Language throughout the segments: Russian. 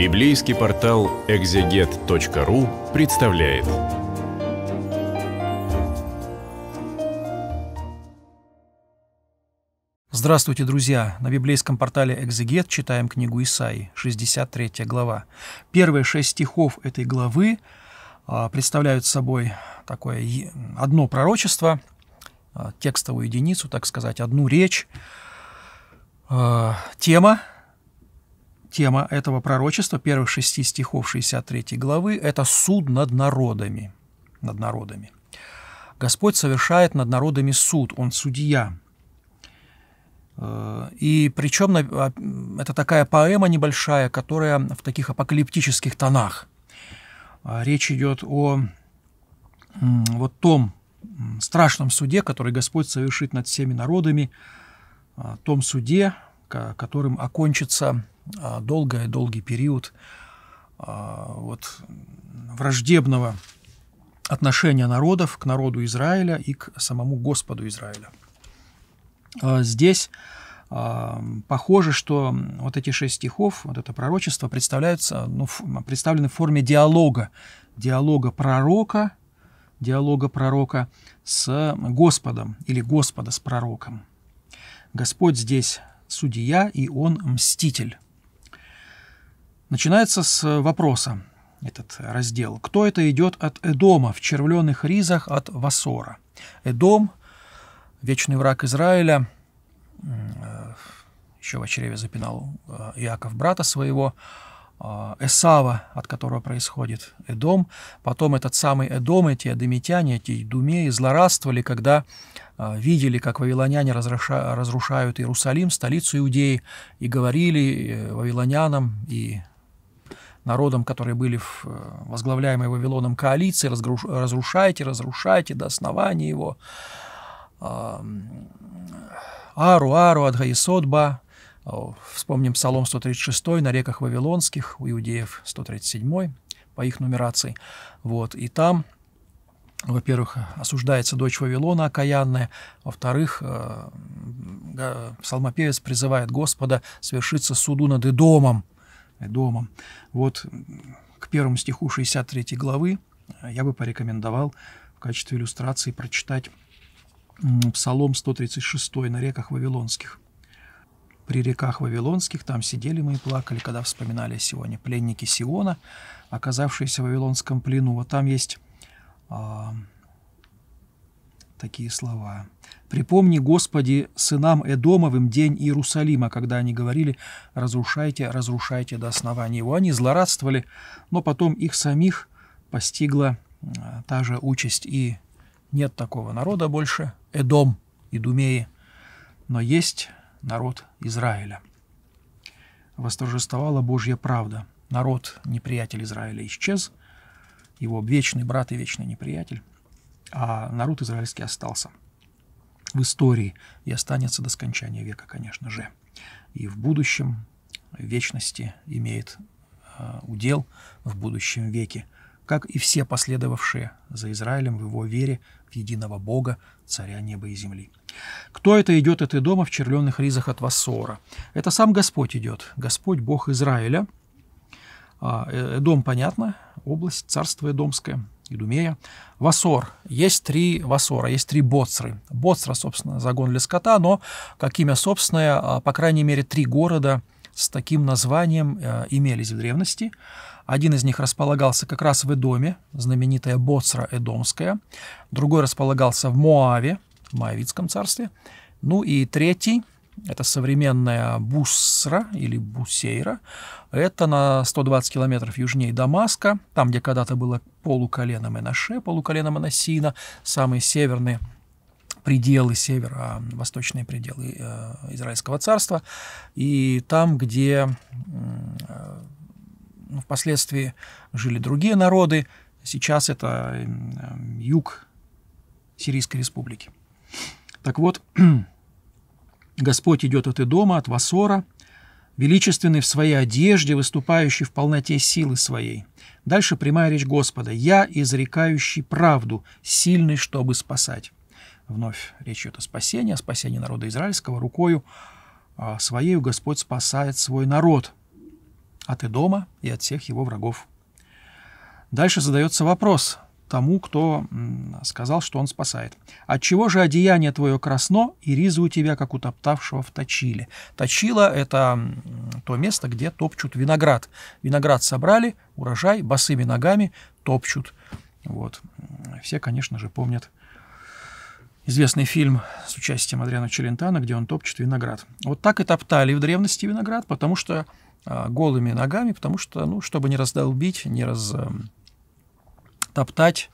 Библейский портал экзегет.ру представляет. Здравствуйте, друзья! На библейском портале «Экзегет» читаем книгу Исаии, 63 глава. Первые шесть стихов этой главы а, представляют собой такое одно пророчество, а, текстовую единицу, так сказать, одну речь, а, тема, Тема этого пророчества, первых шести стихов 63 главы, это суд над народами. Над народами. Господь совершает над народами суд, Он судья. Э, и причем э, это такая поэма небольшая, которая в таких апокалиптических тонах. А речь идет о вот том страшном суде, который Господь совершит над всеми народами, э, том суде, которым окончится а, долгий-долгий период а, вот, враждебного отношения народов к народу Израиля и к самому Господу Израиля. А, здесь похоже, что вот эти шесть стихов, вот это пророчество представляются, ну, представлены в форме диалога, диалога пророка, диалога пророка с Господом или Господа с пророком. Господь здесь судья, и Он мститель. Начинается с э, вопроса, этот э, раздел. Кто это идет от Эдома в червленых ризах от Васора? Эдом, вечный враг Израиля, э, еще в очреве запинал Иаков брата своего, Эсава, от которого происходит Эдом. Потом этот самый Эдом, эти эдомитяне, эти думеи злорадствовали, когда видели, как вавилоняне разрушают Иерусалим, столицу Иудеи, и говорили вавилонянам и народом, которые были в э, возглавляемой Вавилоном коалиции, разгруш... разрушайте, разрушайте до основания его. Ару, ару, адгаисодба. Вспомним Псалом 136 на реках Вавилонских, у иудеев 137 по их нумерации. Вот. И там во-первых, осуждается дочь Вавилона окаянная, во-вторых, э, псалмопевец призывает Господа свершиться суду над Идомом, домом. Вот к первому стиху 63 главы э, я бы порекомендовал в качестве иллюстрации прочитать Псалом 136 на реках Вавилонских. При реках Вавилонских там сидели мы и плакали, когда вспоминали о Сионе. Пленники Сиона, оказавшиеся в Вавилонском плену. Вот там есть а, такие слова. «Припомни, Господи, сынам Эдомовым день Иерусалима, когда они говорили «разрушайте, разрушайте до основания его». Они злорадствовали, но потом их самих постигла а, та же участь. И нет такого народа больше, Эдом и Думеи, но есть народ Израиля. Восторжествовала Божья правда. Народ, неприятель Израиля, исчез. Его вечный брат и вечный неприятель а народ израильский остался в истории и останется до скончания века, конечно же. И в будущем вечности имеет э, удел в будущем веке, как и все последовавшие за Израилем в его вере в единого Бога, царя неба и земли. Кто это идет от дома в черленных ризах от Вассора? Это сам Господь идет, Господь Бог Израиля. А, э, дом понятно, область, царство Эдомское – Идумея. Васор. Есть три васора, есть три боцры. Боцра, собственно, загон для скота, но, как имя собственное, а, по крайней мере, три города с таким названием э, имелись в древности. Один из них располагался как раз в Эдоме, знаменитая Боцра Эдомская. Другой располагался в Моаве, в Моавитском царстве. Ну и третий это современная Бусра или Бусейра. Это на 120 километров южнее Дамаска, там, где когда-то было полуколено Менаше, полуколено Менасина, самые северные пределы севера, восточные пределы э, Израильского царства, и там, где э, ну, впоследствии жили другие народы, сейчас это э, юг Сирийской республики. Так вот, Господь идет от Идома, от Васора, величественный в своей одежде, выступающий в полноте силы своей. Дальше прямая речь Господа. «Я, изрекающий правду, сильный, чтобы спасать». Вновь речь идет о спасении, о спасении народа израильского. Рукою а, своею Господь спасает свой народ от Идома и от всех его врагов. Дальше задается вопрос – тому, кто сказал, что он спасает. От чего же одеяние твое красно, и ризы у тебя, как утоптавшего в точиле? Точила – это то место, где топчут виноград. Виноград собрали, урожай, босыми ногами топчут. Вот. Все, конечно же, помнят известный фильм с участием Адриана Челентана, где он топчет виноград. Вот так и топтали в древности виноград, потому что а, голыми ногами, потому что, ну, чтобы не раздолбить, не раз топтать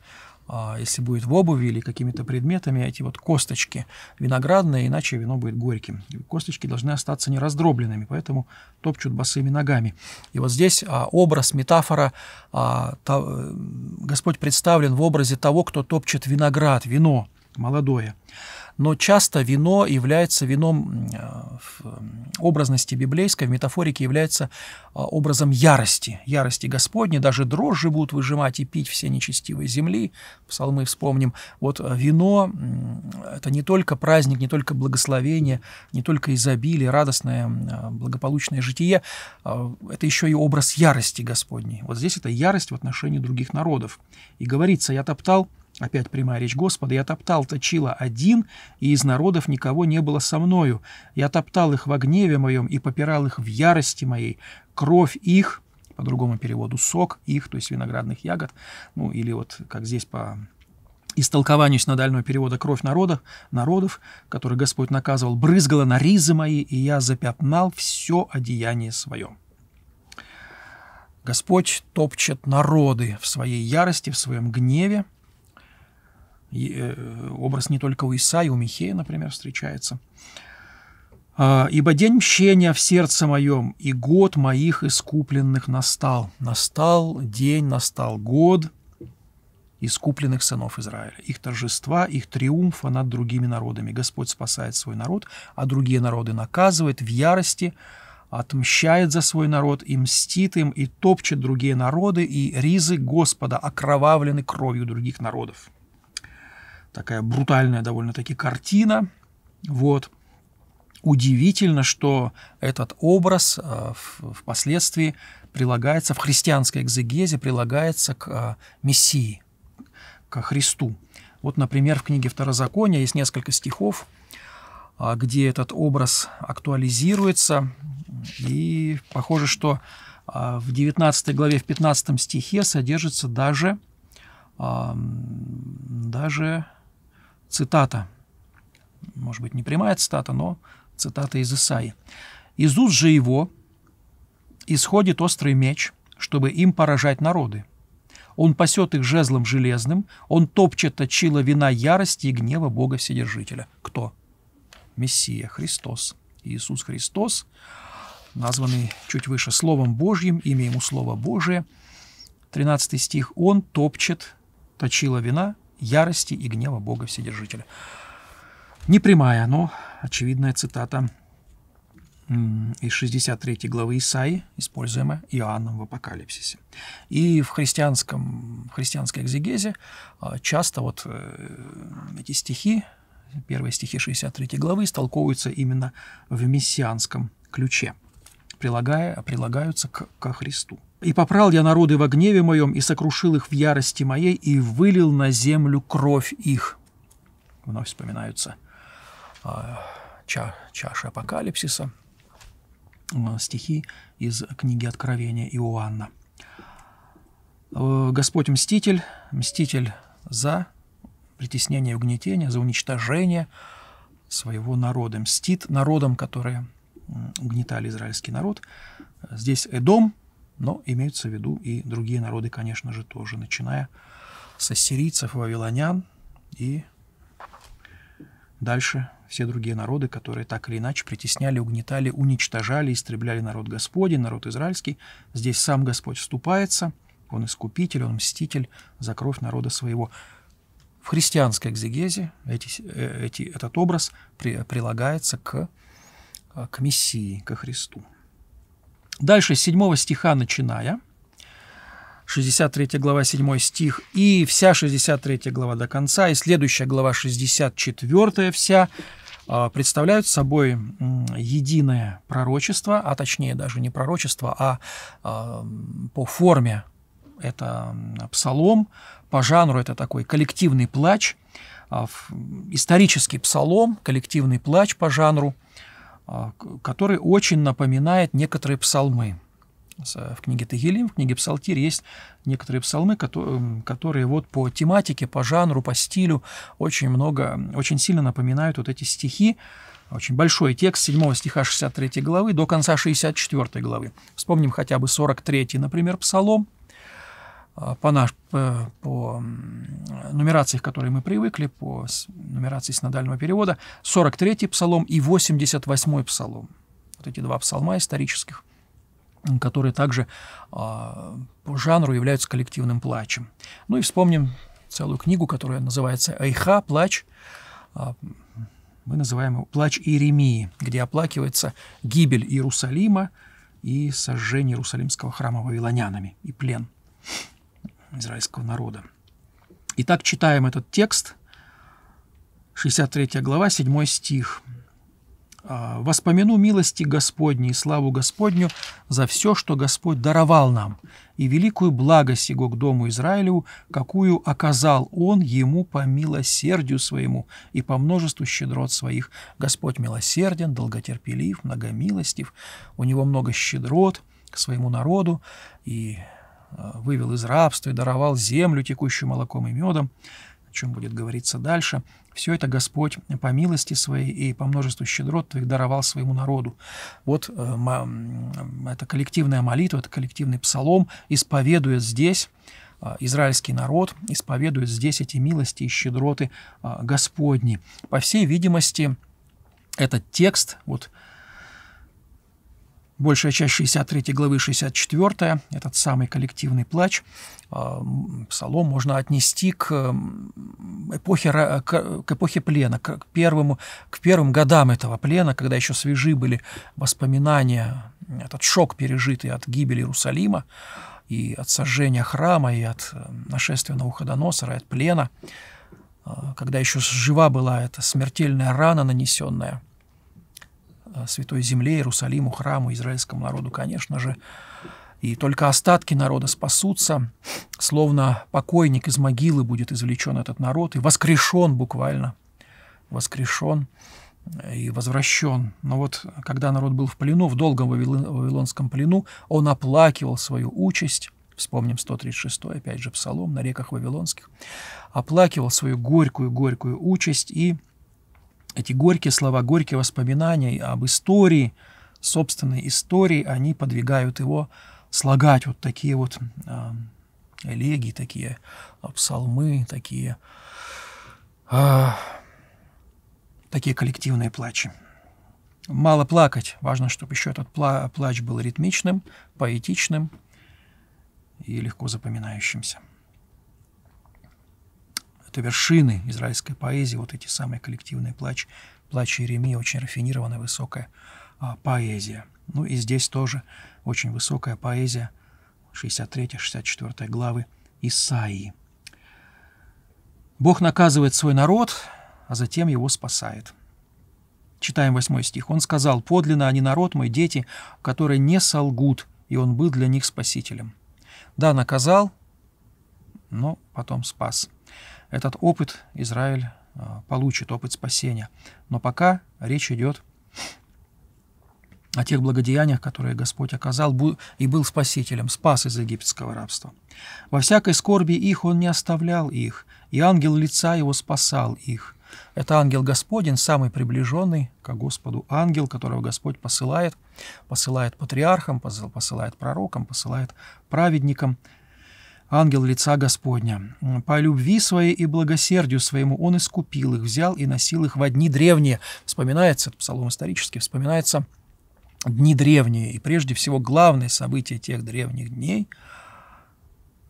а, если будет в обуви или какими-то предметами, эти вот косточки виноградные, иначе вино будет горьким. косточки должны остаться нераздробленными, поэтому топчут босыми ногами. И вот здесь а, образ, метафора, а, э, Господь представлен в образе того, кто топчет виноград, вино молодое. Но часто вино является вином э, в образности библейской, в метафорике является а, образом ярости, ярости Господней. Даже дрожжи будут выжимать и пить все нечестивые земли, псалмы вспомним. Вот э, вино – это не только праздник, не только благословение, не только изобилие, радостное, э, благополучное житие, а, это еще и образ ярости Господней. Вот здесь это ярость в отношении других народов. И говорится, я топтал Опять прямая речь Господа. «Я топтал точила один, и из народов никого не было со мною. Я топтал их во гневе моем и попирал их в ярости моей. Кровь их, по другому переводу, сок их, то есть виноградных ягод, ну или вот как здесь по истолкованию синодального перевода «кровь народа», народов, которые Господь наказывал, брызгала на ризы мои, и я запятнал все одеяние свое». Господь топчет народы в своей ярости, в своем гневе – Э, образ не только у Исаи, у Михея, например, встречается. «А, «Ибо день мщения в сердце моем, и год моих искупленных настал». Настал день, настал год искупленных сынов Израиля, их торжества, их триумфа над другими народами. Господь спасает свой народ, а другие народы наказывает в ярости, отмщает за свой народ и мстит им, и топчет другие народы, и ризы Господа окровавлены кровью других народов такая брутальная довольно-таки картина. Вот. Удивительно, что этот образ э, впоследствии прилагается в христианской экзегезе, прилагается к э, Мессии, к Христу. Вот, например, в книге Второзакония есть несколько стихов, э, где этот образ актуализируется. И похоже, что в 19 главе, в 15 стихе содержится даже, даже Цитата. Может быть, не прямая цитата, но цитата из Исаи. «Из уст же его исходит острый меч, чтобы им поражать народы. Он пасет их жезлом железным, он топчет точила вина ярости и гнева Бога Вседержителя». Кто? Мессия, Христос. Иисус Христос, названный чуть выше Словом Божьим, имя Ему Слово Божие. 13 стих. «Он топчет точила вина ярости и гнева Бога Вседержителя. Не прямая, но очевидная цитата из 63 главы Исаи, используемая Иоанном в Апокалипсисе. И в, христианском, в христианской экзегезе а, часто вот э, эти стихи, первые стихи 63 главы, истолковываются именно в мессианском ключе, прилагая, прилагаются к, ко Христу. И попрал я народы во гневе моем, и сокрушил их в ярости моей, и вылил на землю кровь их». Вновь вспоминаются э, ча чаши апокалипсиса, э, стихи из книги Откровения Иоанна. Э, Господь мститель, мститель за притеснение и угнетение, за уничтожение своего народа. Мстит народам, которые угнетали израильский народ. Здесь Эдом – но имеются в виду и другие народы, конечно же, тоже, начиная с ассирийцев, вавилонян и дальше все другие народы, которые так или иначе притесняли, угнетали, уничтожали, истребляли народ Господень, народ израильский. Здесь сам Господь вступается, Он искупитель, Он мститель за кровь народа своего. В христианской экзегезе эти, э, эти, этот образ при, прилагается к, э, к Мессии, ко Христу. Дальше с 7 стиха начиная, 63 глава, 7 стих, и вся 63 глава до конца, и следующая глава, 64 вся, а, представляют собой единое пророчество, а точнее даже не пророчество, а, а по форме это псалом, по жанру это такой коллективный плач, а, исторический псалом, коллективный плач по жанру – а, который очень напоминает некоторые псалмы. Э, в книге Тагилим, в книге Псалтирь есть некоторые псалмы, которые, которые вот по тематике, по жанру, по стилю очень много, очень сильно напоминают вот эти стихи, очень большой текст 7 стиха 63 главы до конца 64 главы. Вспомним хотя бы 43, например, псалом, а, по, наш, э, по, по нумерации, к мы привыкли, по нумерации синодального перевода, 43-й псалом и 88-й псалом. Вот эти два псалма исторических, которые также а, по жанру являются коллективным плачем. Ну и вспомним целую книгу, которая называется «Айха. Плач». А, мы называем его «Плач Иеремии», где оплакивается гибель Иерусалима и сожжение Иерусалимского храма вавилонянами и плен израильского народа. Итак, читаем этот текст, 63 глава, 7 стих. «А, «Воспомяну милости Господней и славу Господню за все, что Господь даровал нам, и великую благость Его к дому Израилеву, какую оказал Он ему по милосердию своему и по множеству щедрот своих. Господь милосерден, долготерпелив, многомилостив, у Него много щедрот к своему народу, и Э, вывел из рабства и даровал землю, текущую молоком и медом, о чем будет говориться дальше. Все это Господь по милости своей и по множеству щедрот Твоих даровал своему народу. Вот э, это коллективная молитва, это коллективный псалом, исповедует здесь э, израильский народ исповедует здесь эти милости и щедроты Господни. По всей видимости, этот текст, вот Большая часть 63 главы, 64, этот самый коллективный плач, а, псалом можно отнести к эпохе, к эпохе плена, к первому к первым годам этого плена, когда еще свежи были воспоминания, этот шок пережитый от гибели Иерусалима и от сожжения храма, и от э, нашествия Науходоносора, и от плена, а, когда еще жива была эта смертельная рана, нанесенная Э, Святой Земле, Иерусалиму, храму, израильскому народу, конечно же. И только остатки народа спасутся, словно покойник из могилы будет извлечен этот народ и воскрешен буквально, воскрешен э, и возвращен. Но вот когда народ был в плену, в долгом вавилонском плену, он оплакивал свою участь, вспомним 136 опять же, Псалом на реках Вавилонских, оплакивал свою горькую-горькую участь и эти горькие слова, горькие воспоминания об истории, собственной истории, они подвигают его слагать вот такие вот э, элегии, такие а, псалмы, такие, э, такие коллективные плачи. Мало плакать, важно, чтобы еще этот пла плач был ритмичным, поэтичным и легко запоминающимся это вершины израильской поэзии, вот эти самые коллективные плач, плач Иеремии, очень рафинированная, высокая а, поэзия. Ну и здесь тоже очень высокая поэзия 63-64 главы Исаии. Бог наказывает свой народ, а затем его спасает. Читаем 8 стих. Он сказал, «Подлинно они народ мой, дети, которые не солгут, и он был для них спасителем». Да, наказал, но потом спас – этот опыт Израиль э, получит, опыт спасения. Но пока речь идет о тех благодеяниях, которые Господь оказал и был спасителем, спас из египетского рабства. Во всякой скорби их Он не оставлял их, и ангел лица Его спасал их. Это ангел Господень, самый приближенный к Господу ангел, которого Господь посылает, посылает патриархам, посылает пророкам, посылает праведникам, ангел лица Господня. По любви своей и благосердию своему он искупил их, взял и носил их во дни древние. Вспоминается, псалом исторически, вспоминается дни древние. И прежде всего главное событие тех древних дней,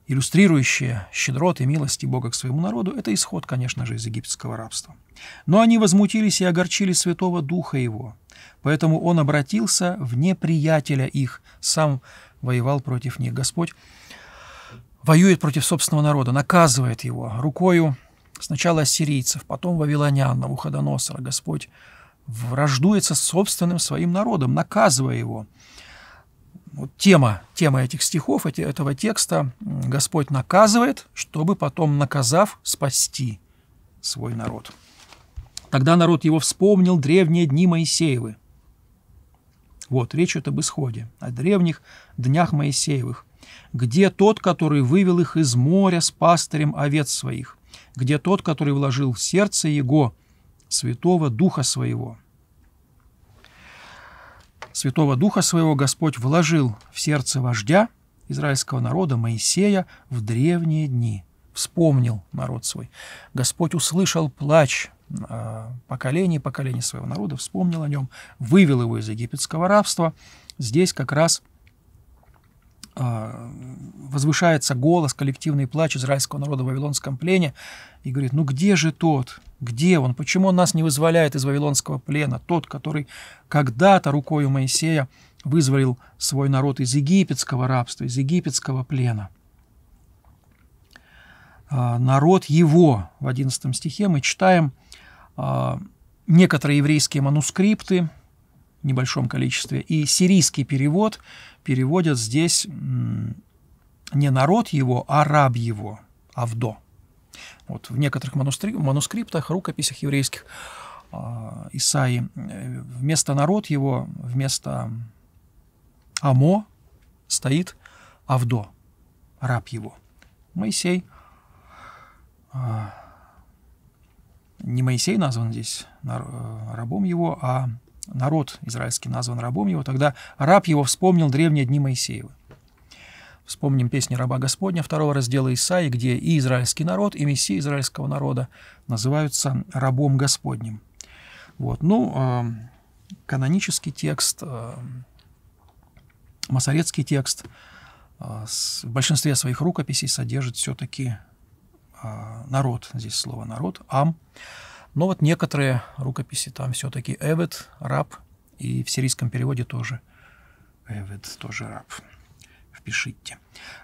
иллюстрирующее щедроты и милости Бога к своему народу, это исход, конечно же, из египетского рабства. Но они возмутились и огорчили Святого Духа Его, поэтому Он обратился в неприятеля их, сам воевал против них. Господь воюет против собственного народа, наказывает его рукою сначала ассирийцев, потом вавилонян, Навуходоносора. Господь враждуется с собственным своим народом, наказывая его. Вот тема, тема этих стихов, этого текста «Господь наказывает, чтобы потом, наказав, спасти свой народ». Тогда народ его вспомнил древние дни Моисеевы. Вот, речь идет об исходе, о древних днях Моисеевых, где тот, который вывел их из моря с пастырем овец своих? Где тот, который вложил в сердце его святого духа своего?» Святого Духа Своего Господь вложил в сердце вождя израильского народа Моисея в древние дни. Вспомнил народ свой. Господь услышал плач а, поколений, поколений своего народа, вспомнил о нем, вывел его из египетского рабства. Здесь как раз – а, возвышается голос, коллективный плач израильского народа в Вавилонском плене и говорит, ну где же тот, где он, почему он нас не вызволяет из Вавилонского плена, тот, который когда-то рукой Моисея вызволил свой народ из египетского рабства, из египетского плена. А, народ его, в 11 стихе мы читаем а, некоторые еврейские манускрипты в небольшом количестве и сирийский перевод – переводят здесь не народ его, а раб его, Авдо. Вот в некоторых манускриптах, рукописях еврейских а, Исаи э, вместо народ его, вместо Амо стоит Авдо, раб его. Моисей, а, не Моисей назван здесь э, рабом его, а народ израильский назван рабом его, тогда раб его вспомнил древние дни Моисеева. Вспомним песни раба Господня второго раздела Исаи, где и израильский народ, и мессия израильского народа называются рабом Господним. Вот. Ну, э, канонический текст, э, а, масорецкий текст э, с, в большинстве своих рукописей содержит все-таки народ, здесь слово народ, ам. Но вот некоторые рукописи там все-таки Эвид, раб, и в сирийском переводе тоже Эвид, тоже раб. Впишите.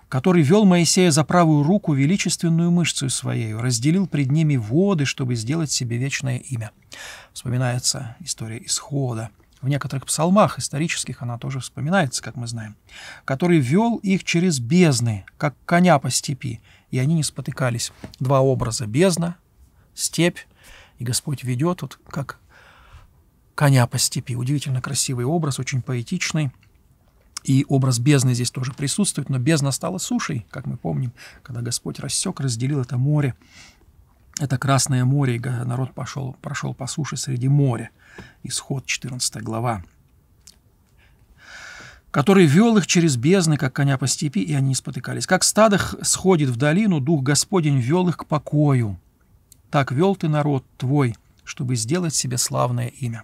«Который вел Моисея за правую руку величественную мышцу своей, разделил пред ними воды, чтобы сделать себе вечное имя». Вспоминается история исхода. В некоторых псалмах исторических она тоже вспоминается, как мы знаем, который вел их через бездны, как коня по степи, и они не спотыкались. Два образа – бездна, степь, и Господь ведет, вот как коня по степи. Удивительно красивый образ, очень поэтичный. И образ бездны здесь тоже присутствует, но бездна стала сушей, как мы помним, когда Господь рассек, разделил это море. Это Красное море, и народ пошел, прошел по суше среди моря. Исход 14 глава. Который вел их через бездны, как коня по степи, и они спотыкались. Как стадо сходит в долину, Дух Господень вел их к покою. Так вел ты народ твой, чтобы сделать себе славное имя.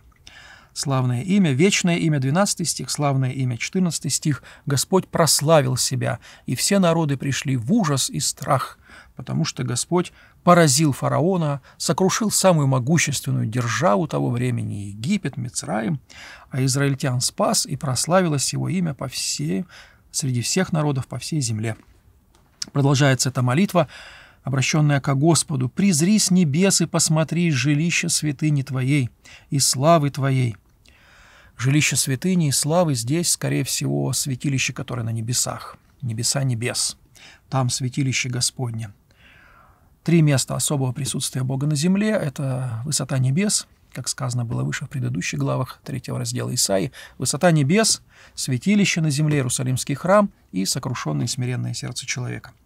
Славное имя, вечное имя, 12 стих, славное имя, 14 стих. Господь прославил себя, и все народы пришли в ужас и страх, потому что Господь поразил фараона, сокрушил самую могущественную державу того времени, Египет, Мицраим, а израильтян спас и прославилось его имя по всей, среди всех народов по всей земле. Продолжается эта молитва обращенная ко Господу, «Призри с небес и посмотри жилище святыни Твоей и славы Твоей». Жилище святыни и славы здесь, скорее всего, святилище, которое на небесах. Небеса небес. Там святилище Господне. Три места особого присутствия Бога на земле – это высота небес, как сказано было выше в предыдущих главах третьего раздела Исаи, высота небес, святилище на земле, Иерусалимский храм и сокрушенное и смиренное сердце человека –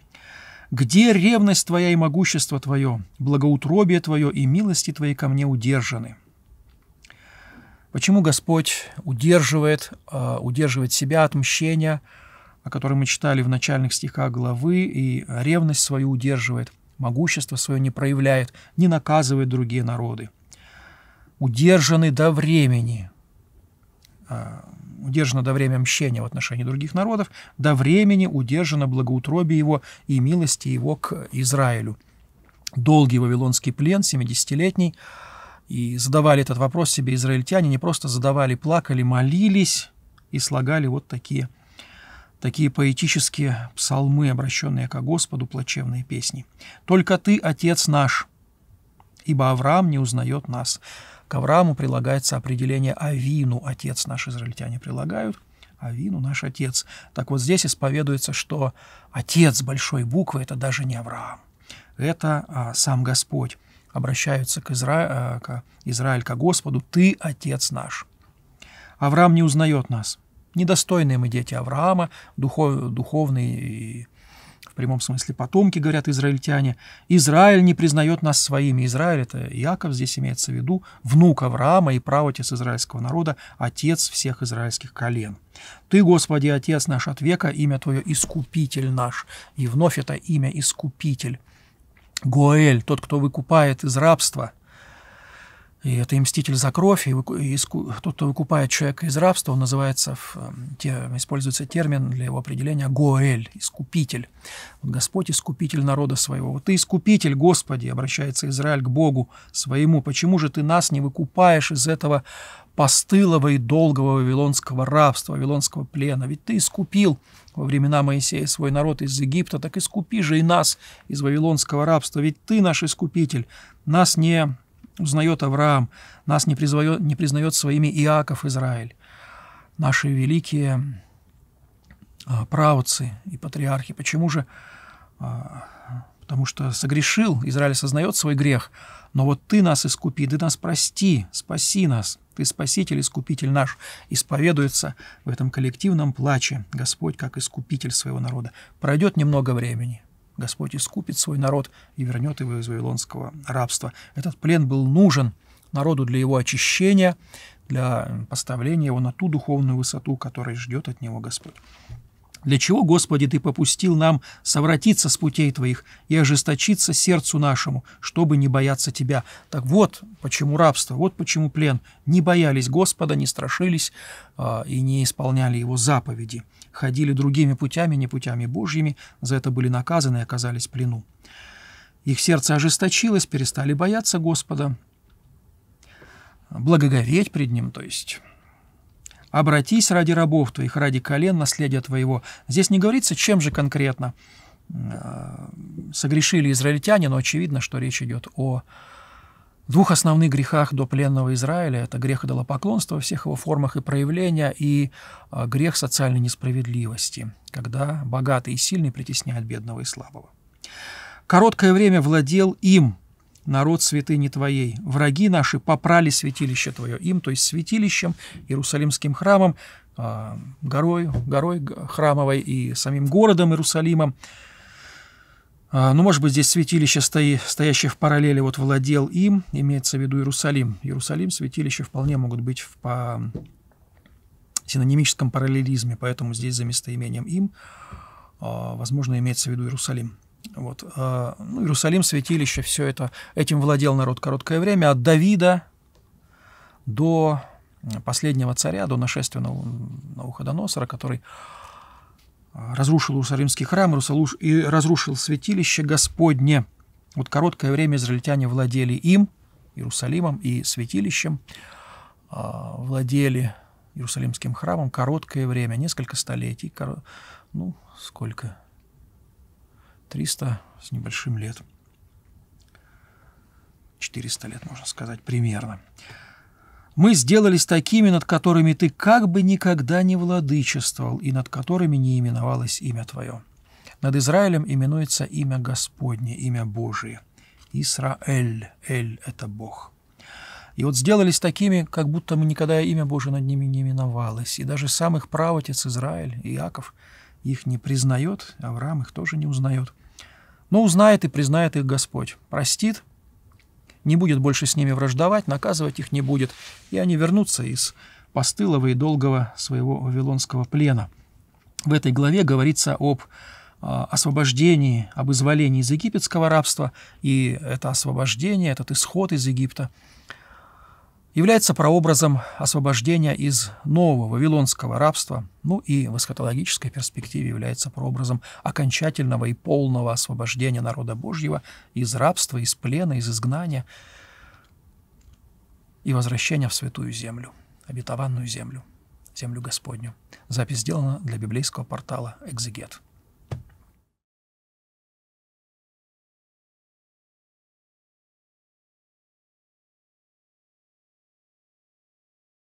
где ревность твоя и могущество твое, благоутробие твое и милости твои ко мне удержаны?» Почему Господь удерживает, а, удерживает себя от мщения, о котором мы читали в начальных стихах главы, и ревность свою удерживает, могущество свое не проявляет, не наказывает другие народы. Удержаны до времени. А, удержано до времени мщения в отношении других народов, до времени удержано благоутробие его и милости его к Израилю. Долгий вавилонский плен, 70-летний, и задавали этот вопрос себе израильтяне, не просто задавали, плакали, молились и слагали вот такие, такие поэтические псалмы, обращенные ко Господу, плачевные песни. «Только Ты, Отец наш, ибо Авраам не узнает нас. К Аврааму прилагается определение «Авину» отец наш израильтяне прилагают, «Авину» наш отец. Так вот здесь исповедуется, что отец большой буквы – это даже не Авраам, это а, сам Господь. Обращаются к, Изра... Э, к Израиль, к Господу «Ты отец наш». Авраам не узнает нас. Недостойные мы дети Авраама, духов... духовные и в прямом смысле потомки, говорят израильтяне. Израиль не признает нас своими. Израиль – это Яков, здесь имеется в виду внук Авраама и правотец израильского народа, отец всех израильских колен. Ты, Господи, Отец наш от века, имя Твое – Искупитель наш. И вновь это имя Искупитель. Гоэль, тот, кто выкупает из рабства – и это и мститель за кровь, и, выку, и тот, кто выкупает человека из рабства, он называется, в, эм, те, используется термин для его определения Гоэль, искупитель. Вот Господь искупитель народа своего. Вот ты искупитель, Господи, обращается Израиль к Богу своему. Почему же ты нас не выкупаешь из этого постылого и долгого вавилонского рабства, вавилонского плена? Ведь ты искупил во времена Моисея свой народ из Египта, так искупи же и нас из вавилонского рабства, ведь ты наш искупитель. Нас не Узнает Авраам, нас не, призвает, не признает своими Иаков Израиль. Наши великие а, правоцы и патриархи. Почему же? А, потому что согрешил, Израиль осознает свой грех, но вот ты нас искупи, ты нас прости, спаси нас. Ты спаситель, искупитель наш. Исповедуется в этом коллективном плаче Господь как искупитель своего народа. Пройдет немного времени, Господь искупит свой народ и вернет его из вавилонского рабства. Этот плен был нужен народу для его очищения, для поставления его на ту духовную высоту, которая ждет от него Господь. Для чего, Господи, Ты попустил нам совратиться с путей Твоих и ожесточиться сердцу нашему, чтобы не бояться Тебя? Так вот, почему рабство, вот почему плен. Не боялись Господа, не страшились э, и не исполняли Его заповеди. Ходили другими путями, не путями Божьими, за это были наказаны и оказались в плену. Их сердце ожесточилось, перестали бояться Господа, благоговеть пред Ним, то есть «Обратись ради рабов твоих, ради колен наследия твоего». Здесь не говорится, чем же конкретно э, согрешили израильтяне, но очевидно, что речь идет о двух основных грехах до пленного Израиля. Это грех идолопоклонства во всех его формах и проявления и э, грех социальной несправедливости, когда богатый и сильный притесняют бедного и слабого. Короткое время владел им народ святыни Твоей. Враги наши попрали святилище Твое им, то есть святилищем, Иерусалимским храмом, а, горой, горой храмовой и самим городом Иерусалимом. А, ну, может быть, здесь святилище, стои, стоящее в параллели, вот владел им, имеется в виду Иерусалим. Иерусалим, святилище вполне могут быть в, по синонимическом параллелизме, поэтому здесь за местоимением им, а, возможно, имеется в виду Иерусалим. Вот. Э, ну, Иерусалим, святилище, все это. Этим владел народ короткое время. От Давида до последнего царя, до нашествия Науходоносора, который э, разрушил Иерусалимский храм и разрушил святилище Господне. Вот короткое время израильтяне владели им, Иерусалимом и святилищем, э, владели Иерусалимским храмом короткое время, несколько столетий, ну, сколько, 300 с небольшим лет. 400 лет, можно сказать, примерно. Мы сделались такими, над которыми ты как бы никогда не владычествовал и над которыми не именовалось имя твое. Над Израилем именуется имя Господне, имя Божие. Исраэль, Эль – это Бог. И вот сделались такими, как будто мы никогда имя Божие над ними не именовалось. И даже самых правотец Израиль, Иаков, их не признает, Авраам их тоже не узнает – но узнает и признает их Господь, простит, не будет больше с ними враждовать, наказывать их не будет, и они вернутся из постылого и долгого своего вавилонского плена. В этой главе говорится об а, освобождении, об изволении из египетского рабства, и это освобождение, этот исход из Египта – является прообразом освобождения из нового вавилонского рабства, ну и в эсхатологической перспективе является прообразом окончательного и полного освобождения народа Божьего из рабства, из плена, из изгнания и возвращения в святую землю, обетованную землю, землю Господню. Запись сделана для библейского портала «Экзегет».